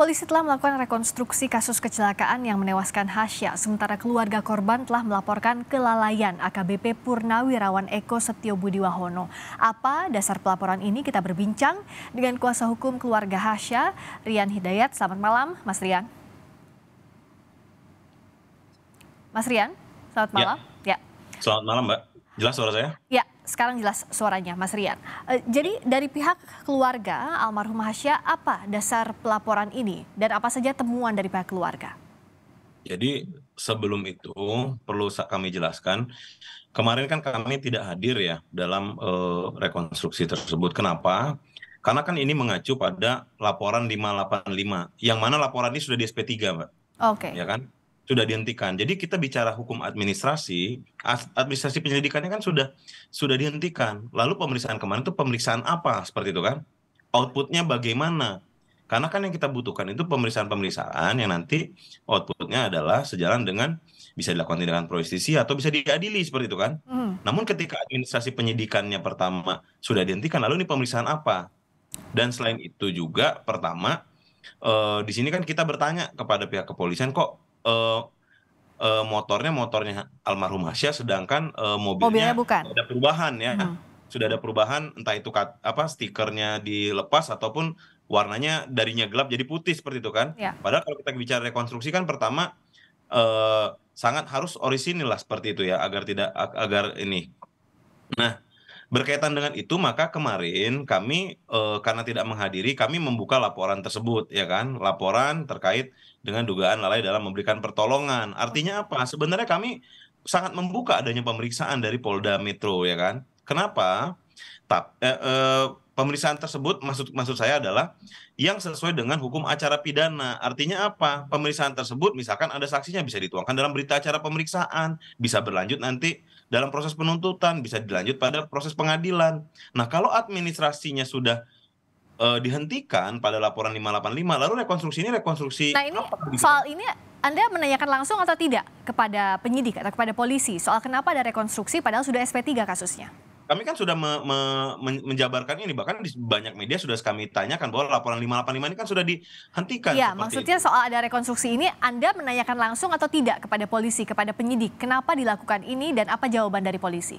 Polisi telah melakukan rekonstruksi kasus kecelakaan yang menewaskan Hasya, sementara keluarga korban telah melaporkan kelalaian AKBP Purnawirawan Eko Setio Budi Wahono. Apa dasar pelaporan ini? Kita berbincang dengan kuasa hukum keluarga Hasya, Rian Hidayat. Selamat malam, Mas Rian. Mas Rian, selamat ya. malam. Ya. ya. Selamat malam, Mbak. Jelas suara saya? Ya, sekarang jelas suaranya Mas Rian. E, jadi dari pihak keluarga almarhum Hasya apa dasar pelaporan ini dan apa saja temuan dari pihak keluarga? Jadi sebelum itu perlu kami jelaskan kemarin kan kami tidak hadir ya dalam e, rekonstruksi tersebut. Kenapa? Karena kan ini mengacu pada laporan 585 yang mana laporan ini sudah di SP3, Mbak. Oke. Okay. Ya kan? sudah dihentikan. Jadi kita bicara hukum administrasi, administrasi penyelidikannya kan sudah sudah dihentikan. Lalu pemeriksaan kemarin itu pemeriksaan apa seperti itu kan? Outputnya bagaimana? Karena kan yang kita butuhkan itu pemeriksaan-pemeriksaan yang nanti outputnya adalah sejalan dengan bisa dilakukan tindakan proistisi atau bisa diadili seperti itu kan. Hmm. Namun ketika administrasi penyidikannya pertama sudah dihentikan, lalu ini pemeriksaan apa? Dan selain itu juga pertama eh, di sini kan kita bertanya kepada pihak kepolisian kok uh, uh, motornya motornya almarhum Hasya sedangkan uh, mobilnya, mobilnya bukan. ada perubahan ya. Hmm. Sudah ada perubahan entah itu kat, apa stikernya dilepas ataupun warnanya darinya gelap jadi putih seperti itu kan. Ya. Padahal kalau kita bicara rekonstruksi kan pertama uh, sangat harus orisinil lah seperti itu ya agar tidak agar ini. Nah, Berkaitan dengan itu maka kemarin kami eh, karena tidak menghadiri kami membuka laporan tersebut ya kan laporan terkait dengan dugaan lalai dalam memberikan pertolongan. Artinya apa? Sebenarnya kami sangat membuka adanya pemeriksaan dari Polda Metro ya kan. Kenapa? Tap, eh, eh, pemeriksaan tersebut maksud maksud saya adalah yang sesuai dengan hukum acara pidana. Artinya apa? Pemeriksaan tersebut misalkan ada saksinya bisa dituangkan dalam berita acara pemeriksaan, bisa berlanjut nanti dalam proses penuntutan bisa dilanjut pada proses pengadilan. Nah, kalau administrasinya sudah uh, dihentikan pada laporan 585, lalu rekonstruksi ini rekonstruksi Nah, ini apa? Gitu? soal ini Anda menanyakan langsung atau tidak kepada penyidik atau kepada polisi soal kenapa ada rekonstruksi padahal sudah SP3 kasusnya? kami kan sudah me, me, menjabarkan ini bahkan di banyak media sudah kami tanyakan bahwa laporan 585 ini kan sudah dihentikan. Iya, maksudnya itu. soal ada rekonstruksi ini Anda menanyakan langsung atau tidak kepada polisi, kepada penyidik, kenapa dilakukan ini dan apa jawaban dari polisi?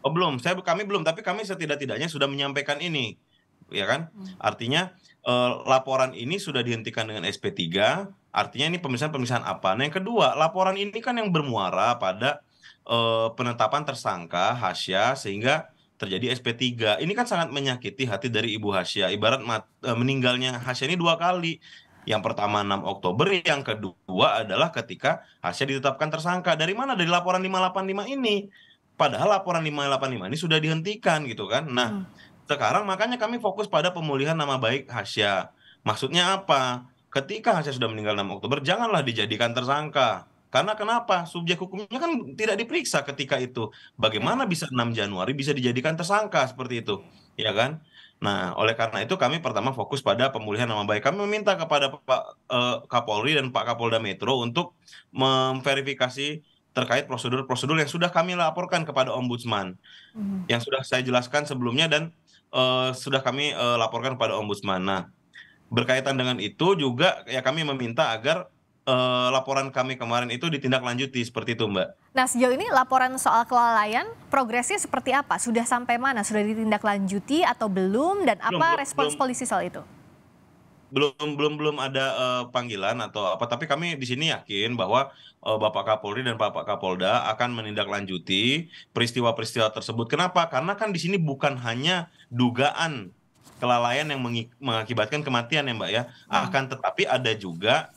Oh, belum, saya kami belum, tapi kami setidak-tidaknya sudah menyampaikan ini. Ya kan? Hmm. Artinya eh, laporan ini sudah dihentikan dengan SP3, artinya ini pemisahan-pemisahan apa? Nah, yang kedua, laporan ini kan yang bermuara pada eh, penetapan tersangka Hasya sehingga terjadi SP3. Ini kan sangat menyakiti hati dari Ibu Hasya. Ibarat mat, eh, meninggalnya Hasya ini dua kali. Yang pertama 6 Oktober, yang kedua adalah ketika Hasya ditetapkan tersangka. Dari mana? Dari laporan 585 ini. Padahal laporan 585 ini sudah dihentikan gitu kan. Nah, hmm. sekarang makanya kami fokus pada pemulihan nama baik Hasya. Maksudnya apa? Ketika Hasya sudah meninggal 6 Oktober, janganlah dijadikan tersangka karena kenapa? Subjek hukumnya kan tidak diperiksa ketika itu. Bagaimana bisa 6 Januari bisa dijadikan tersangka seperti itu? Ya kan? Nah, oleh karena itu kami pertama fokus pada pemulihan nama baik. Kami meminta kepada Pak eh, Kapolri dan Pak Kapolda Metro untuk memverifikasi terkait prosedur-prosedur yang sudah kami laporkan kepada ombudsman hmm. yang sudah saya jelaskan sebelumnya dan eh, sudah kami eh, laporkan kepada ombudsman. Nah, berkaitan dengan itu juga ya kami meminta agar uh, laporan kami kemarin itu ditindaklanjuti seperti itu, Mbak. Nah, sejauh ini laporan soal kelalaian progresnya seperti apa? Sudah sampai mana? Sudah ditindaklanjuti atau belum? Dan belum, apa belum, respons belum, polisi soal itu? Belum belum belum ada uh, panggilan atau apa, tapi kami di sini yakin bahwa uh, Bapak Kapolri dan Bapak Kapolda akan menindaklanjuti peristiwa-peristiwa tersebut. Kenapa? Karena kan di sini bukan hanya dugaan kelalaian yang mengakibatkan kematian ya, Mbak ya. Hmm. Akan tetapi ada juga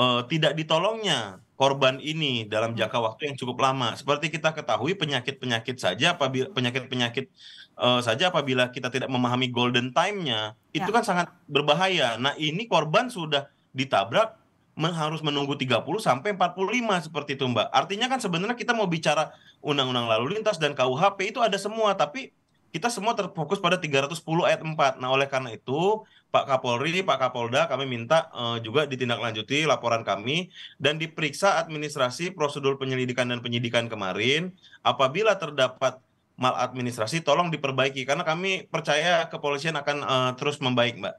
uh, tidak ditolongnya korban ini dalam hmm. jangka waktu yang cukup lama. Seperti kita ketahui penyakit-penyakit saja apabila penyakit-penyakit uh, saja apabila kita tidak memahami golden time-nya, itu ya. kan sangat berbahaya. Nah, ini korban sudah ditabrak harus menunggu 30 sampai 45 seperti itu, Mbak. Artinya kan sebenarnya kita mau bicara undang-undang lalu lintas dan KUHP itu ada semua, tapi kita semua terfokus pada 310 ayat 4. Nah, oleh karena itu, Pak Kapolri, Pak Kapolda, kami minta uh, juga ditindaklanjuti laporan kami dan diperiksa administrasi prosedur penyelidikan dan penyidikan kemarin. Apabila terdapat maladministrasi, tolong diperbaiki karena kami percaya kepolisian akan uh, terus membaik, Mbak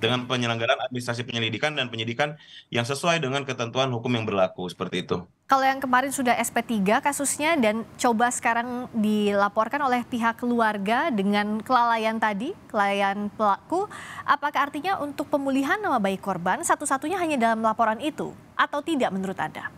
dengan penyelenggaraan administrasi penyelidikan dan penyidikan yang sesuai dengan ketentuan hukum yang berlaku seperti itu. Kalau yang kemarin sudah SP3 kasusnya dan coba sekarang dilaporkan oleh pihak keluarga dengan kelalaian tadi, kelalaian pelaku, apakah artinya untuk pemulihan nama baik korban satu-satunya hanya dalam laporan itu atau tidak menurut Anda?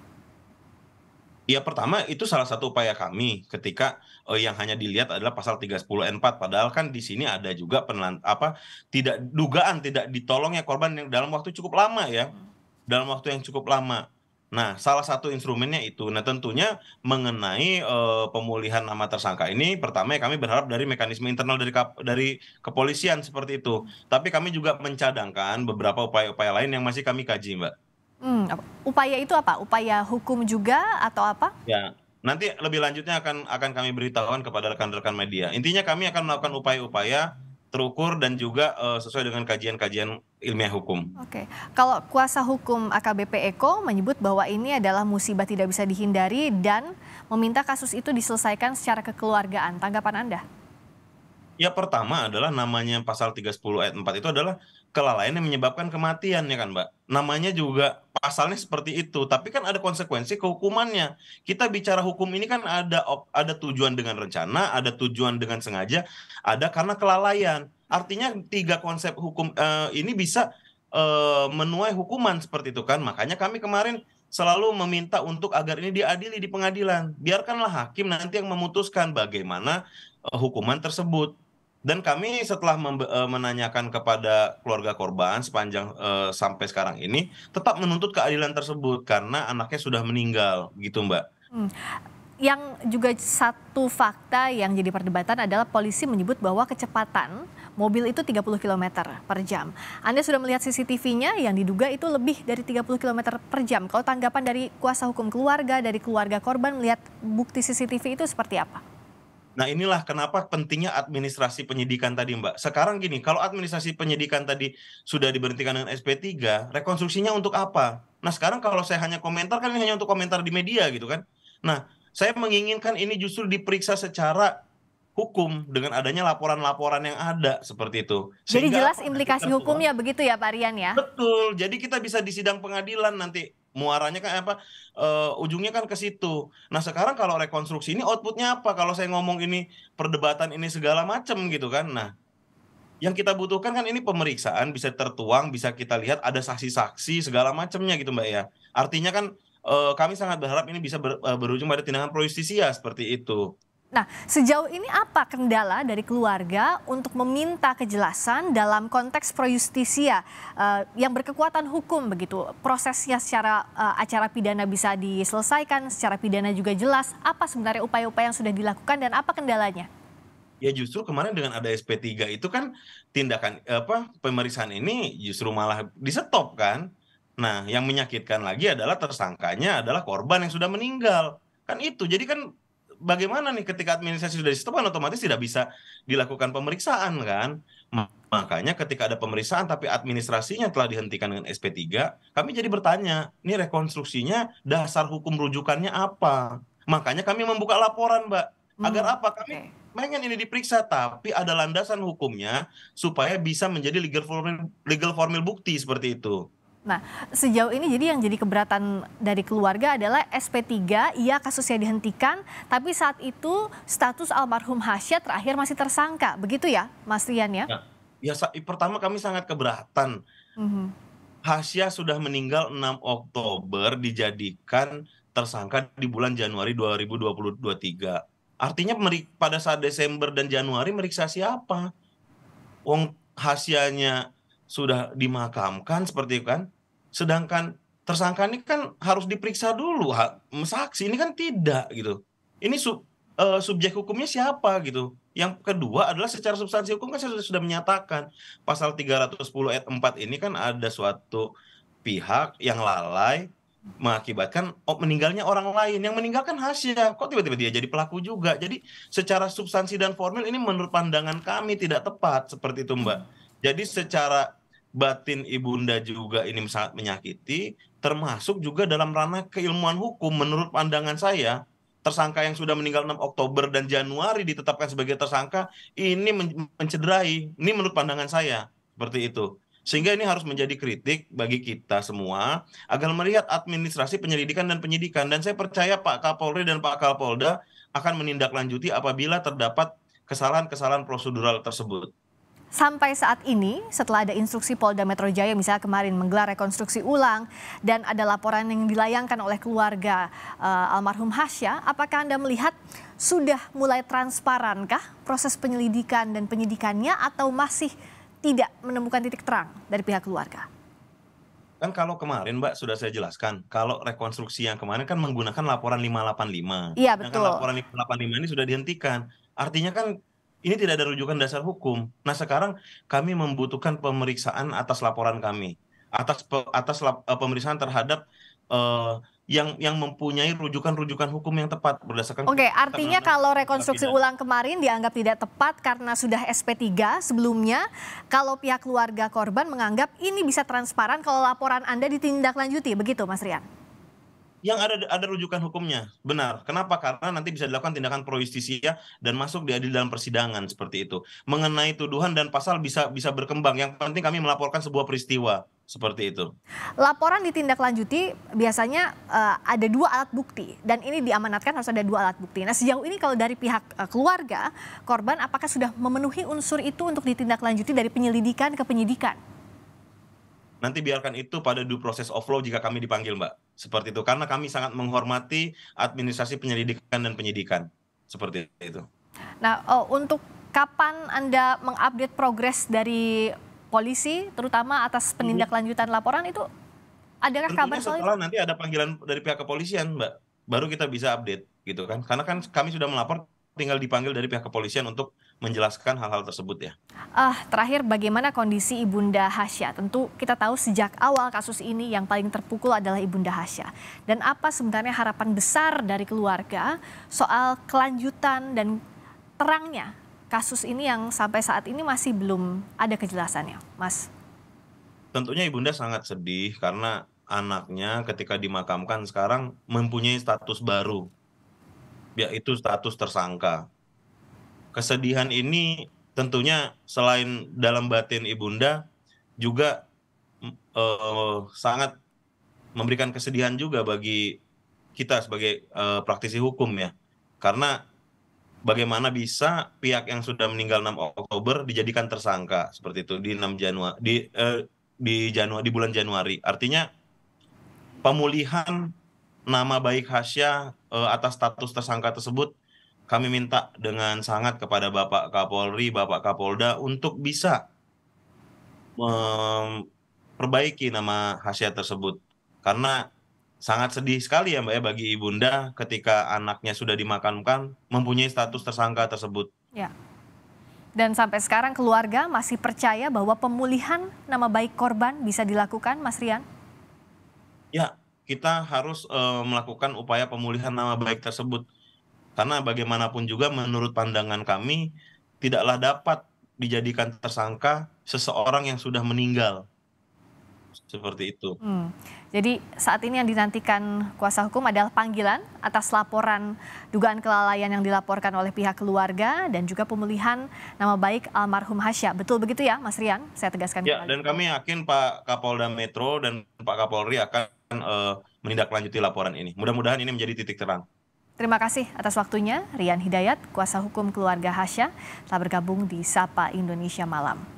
Ya pertama itu salah satu upaya kami ketika eh, yang hanya dilihat adalah pasal 310 N4 padahal kan di sini ada juga penelan apa tidak dugaan tidak ditolongnya korban yang dalam waktu cukup lama ya. Hmm. Dalam waktu yang cukup lama. Nah, salah satu instrumennya itu. Nah, tentunya mengenai eh, pemulihan nama tersangka ini pertama ya kami berharap dari mekanisme internal dari dari kepolisian seperti itu. Tapi kami juga mencadangkan beberapa upaya-upaya lain yang masih kami kaji, Mbak. Hmm, upaya itu apa? Upaya hukum juga atau apa? Ya, nanti lebih lanjutnya akan akan kami beritahukan kepada rekan-rekan media. Intinya kami akan melakukan upaya-upaya terukur dan juga uh, sesuai dengan kajian-kajian ilmiah hukum. Oke, kalau kuasa hukum AKBP Eko menyebut bahwa ini adalah musibah tidak bisa dihindari dan meminta kasus itu diselesaikan secara kekeluargaan. Tanggapan Anda? Ya pertama adalah namanya pasal 310 ayat 4 itu adalah kelalaian yang menyebabkan kematian ya kan Mbak. Namanya juga pasalnya seperti itu, tapi kan ada konsekuensi kehukumannya. Kita bicara hukum ini kan ada ada tujuan dengan rencana, ada tujuan dengan sengaja, ada karena kelalaian. Artinya tiga konsep hukum eh, ini bisa eh, menuai hukuman seperti itu kan. Makanya kami kemarin selalu meminta untuk agar ini diadili di pengadilan. Biarkanlah hakim nanti yang memutuskan bagaimana eh, hukuman tersebut dan kami setelah eh, menanyakan kepada keluarga korban sepanjang uh, sampai sekarang ini tetap menuntut keadilan tersebut karena anaknya sudah meninggal, gitu Mbak. Hmm. Yang juga satu fakta yang jadi perdebatan adalah polisi menyebut bahwa kecepatan mobil itu 30 km per jam. Anda sudah melihat CCTV-nya yang diduga itu lebih dari 30 km per jam. Kalau tanggapan dari kuasa hukum keluarga, dari keluarga korban melihat bukti CCTV itu seperti apa? Nah inilah kenapa pentingnya administrasi penyidikan tadi Mbak. Sekarang gini, kalau administrasi penyidikan tadi sudah diberhentikan dengan SP3, rekonstruksinya untuk apa? Nah sekarang kalau saya hanya komentar kan ini hanya untuk komentar di media gitu kan. Nah saya menginginkan ini justru diperiksa secara hukum dengan adanya laporan-laporan yang ada seperti itu. Sehingga jadi jelas implikasi hukumnya begitu ya Pak Rian ya? Betul, jadi kita bisa di sidang pengadilan nanti muaranya kan apa uh, ujungnya kan ke situ. Nah sekarang kalau rekonstruksi ini outputnya apa? Kalau saya ngomong ini perdebatan ini segala macam gitu kan. Nah yang kita butuhkan kan ini pemeriksaan bisa tertuang, bisa kita lihat ada saksi-saksi segala macamnya gitu mbak ya. Artinya kan uh, kami sangat berharap ini bisa ber, uh, berujung pada tindakan pro seperti itu. Nah, sejauh ini apa kendala dari keluarga untuk meminta kejelasan dalam konteks pro uh, yang berkekuatan hukum begitu? Prosesnya secara uh, acara pidana bisa diselesaikan, secara pidana juga jelas. Apa sebenarnya upaya-upaya yang sudah dilakukan dan apa kendalanya? Ya justru kemarin dengan ada SP3 itu kan tindakan apa pemeriksaan ini justru malah di stop kan. Nah, yang menyakitkan lagi adalah tersangkanya adalah korban yang sudah meninggal. Kan itu. Jadi kan bagaimana nih ketika administrasi sudah di kan otomatis tidak bisa dilakukan pemeriksaan kan? Makanya ketika ada pemeriksaan tapi administrasinya telah dihentikan dengan SP3, kami jadi bertanya, ini rekonstruksinya dasar hukum rujukannya apa? Makanya kami membuka laporan, Mbak. Hmm, Agar apa? Kami pengen ini diperiksa tapi ada landasan hukumnya supaya bisa menjadi legal formil legal formil bukti seperti itu. Nah, sejauh ini jadi yang jadi keberatan dari keluarga adalah SP3, ia kasusnya dihentikan, tapi saat itu status almarhum Hasya terakhir masih tersangka. Begitu ya, Mas Rian ya? Ya, ya pertama kami sangat keberatan. Mm-hmm. Hasya sudah meninggal 6 Oktober, dijadikan tersangka di bulan Januari 2023. Artinya pada saat Desember dan Januari meriksa siapa? Wong Hasyanya sudah dimakamkan seperti itu kan? Sedangkan tersangka ini kan harus diperiksa dulu, ha, saksi ini kan tidak gitu. Ini sub, uh, eh, subjek hukumnya siapa gitu. Yang kedua adalah secara substansi hukum kan saya sudah, sudah menyatakan pasal 310 ayat 4 ini kan ada suatu pihak yang lalai mengakibatkan oh, meninggalnya orang lain yang meninggalkan hasilnya kok tiba-tiba dia jadi pelaku juga jadi secara substansi dan formal ini menurut pandangan kami tidak tepat seperti itu Mbak jadi secara batin ibunda juga ini sangat menyakiti, termasuk juga dalam ranah keilmuan hukum menurut pandangan saya tersangka yang sudah meninggal 6 Oktober dan Januari ditetapkan sebagai tersangka ini mencederai ini menurut pandangan saya seperti itu sehingga ini harus menjadi kritik bagi kita semua agar melihat administrasi penyelidikan dan penyidikan dan saya percaya Pak Kapolri dan Pak Kapolda akan menindaklanjuti apabila terdapat kesalahan-kesalahan prosedural tersebut sampai saat ini setelah ada instruksi Polda Metro Jaya misalnya kemarin menggelar rekonstruksi ulang dan ada laporan yang dilayangkan oleh keluarga uh, almarhum Hasya, apakah Anda melihat sudah mulai transparankah proses penyelidikan dan penyidikannya atau masih tidak menemukan titik terang dari pihak keluarga? Kan kalau kemarin Mbak sudah saya jelaskan, kalau rekonstruksi yang kemarin kan menggunakan laporan 585. Iya betul. kan laporan 585 ini sudah dihentikan. Artinya kan ini tidak ada rujukan dasar hukum. Nah sekarang kami membutuhkan pemeriksaan atas laporan kami, atas atas lap, eh, pemeriksaan terhadap uh, yang yang mempunyai rujukan-rujukan hukum yang tepat berdasarkan. Oke, okay, artinya kalau rekonstruksi tidak. ulang kemarin dianggap tidak tepat karena sudah SP3 sebelumnya, kalau pihak keluarga korban menganggap ini bisa transparan kalau laporan Anda ditindaklanjuti, begitu Mas Rian? yang ada ada rujukan hukumnya. Benar. Kenapa? Karena nanti bisa dilakukan tindakan pro justisia dan masuk diadil dalam persidangan seperti itu. Mengenai tuduhan dan pasal bisa bisa berkembang. Yang penting kami melaporkan sebuah peristiwa seperti itu. Laporan ditindaklanjuti biasanya uh, ada dua alat bukti dan ini diamanatkan harus ada dua alat bukti. Nah, sejauh ini kalau dari pihak uh, keluarga korban apakah sudah memenuhi unsur itu untuk ditindaklanjuti dari penyelidikan ke penyidikan? Nanti biarkan itu pada due process of law jika kami dipanggil, Mbak. Seperti itu. Karena kami sangat menghormati administrasi penyelidikan dan penyidikan. Seperti itu. Nah, oh, untuk kapan Anda mengupdate progres dari polisi, terutama atas mhm. penindaklanjutan laporan itu, adakah Tentunya kabar soal itu? nanti ada panggilan dari pihak kepolisian, Mbak. Baru kita bisa update gitu kan. Karena kan kami sudah melapor tinggal dipanggil dari pihak kepolisian untuk menjelaskan hal-hal tersebut ya. Ah, terakhir bagaimana kondisi Ibunda Hasya? Tentu kita tahu sejak awal kasus ini yang paling terpukul adalah Ibunda Hasya. Dan apa sebenarnya harapan besar dari keluarga soal kelanjutan dan terangnya kasus ini yang sampai saat ini masih belum ada kejelasannya, Mas? Tentunya Ibunda sangat sedih karena anaknya ketika dimakamkan sekarang mempunyai status baru yaitu status tersangka. Kesedihan ini tentunya selain dalam batin ibunda juga eh, sangat memberikan kesedihan juga bagi kita sebagai eh, praktisi hukum ya. Karena bagaimana bisa pihak yang sudah meninggal 6 Oktober dijadikan tersangka seperti itu di 6 Januari di eh, di Januari di bulan Januari. Artinya pemulihan nama baik Hasya uh, atas status tersangka tersebut kami minta dengan sangat kepada Bapak Kapolri, Bapak Kapolda untuk bisa memperbaiki nama Hasya tersebut. Karena sangat sedih sekali ya Mbak ya bagi Ibunda ketika anaknya sudah dimakamkan mempunyai status tersangka tersebut. Ya. Dan sampai sekarang keluarga masih percaya bahwa pemulihan nama baik korban bisa dilakukan Mas Rian? Ya, kita harus uh, melakukan upaya pemulihan nama baik tersebut. Karena bagaimanapun juga menurut pandangan kami tidaklah dapat dijadikan tersangka seseorang yang sudah meninggal seperti itu. Hmm. Jadi saat ini yang dinantikan kuasa hukum adalah panggilan atas laporan dugaan kelalaian yang dilaporkan oleh pihak keluarga dan juga pemulihan nama baik almarhum Hasya. Betul begitu ya Mas Rian? Saya tegaskan. Ya, dan kami yakin Pak Kapolda Metro dan Pak Kapolri akan uh, menindaklanjuti laporan ini. Mudah-mudahan ini menjadi titik terang. Terima kasih atas waktunya, Rian Hidayat, kuasa hukum keluarga Hasya, telah bergabung di Sapa Indonesia Malam.